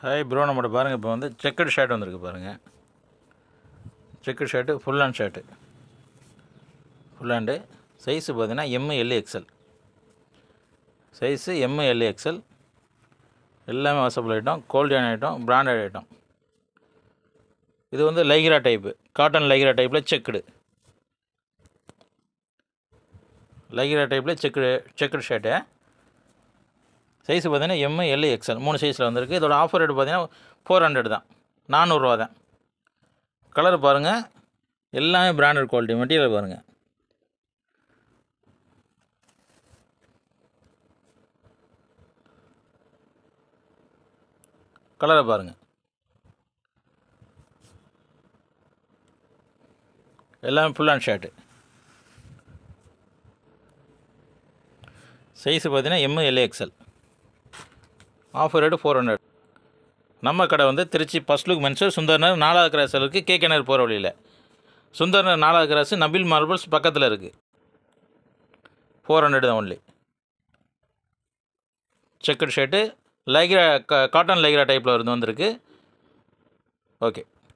hi bro நம்மகிட்ட பாருங்கள் இப்போ வந்து செக்கட் ஷர்ட் வந்திருக்கு பாருங்கள் checked shirt full hand shirt full hand size பார்த்தீங்கன்னா MLA XL size MLA XL எல்லாமே வாசபிள் ஐட்டம் கோல்டியான ஐட்டம் பிராண்டட் ஐட்டம் இது வந்து லைக்ரா டைப்பு காட்டன் லைக்ரா டைப்பில் செக்குடு லைக்ரா டைப்பில் செக்குடு செக்குடு ஷர்ட்டு சைஸ் பார்த்தீங்கன்னா எம்ஐ எல்ஐ எக்ஸ்எல் மூணு சைஸில் வந்திருக்கு இதோட ஆஃபர் ரேட் பார்த்தீங்கன்னா ஃபோர் ஹண்ட்ரட் தான் நானூறுரூவா தான் கலர் பாருங்கள் எல்லாமே பிராண்டட் குவாலிட்டி மெட்டீரியல் பாருங்கள் கலரை பாருங்கள் எல்லாமே ஃபுல் அண்ட் ஷர்ட்டு சைஸு பார்த்தீங்கன்னா MLA XL offer rate four hundred நம்ம கடை வந்து திருச்சி ஃபஸ்ட் லுக் மென்சர் சுந்தர்னர் நாலாவது கிராஸ் இருக்குது கே கிணறு போகிற வழியில் சுந்தர்னர் நாலாவது கிராஸ் நபில் மார்பிள்ஸ் பக்கத்தில் இருக்குது ஃபோர் ஹண்ட்ரட் தான் only checked shirt Lycra cotton Lycra டைப்பில் இருந்து வந்திருக்கு ஓகே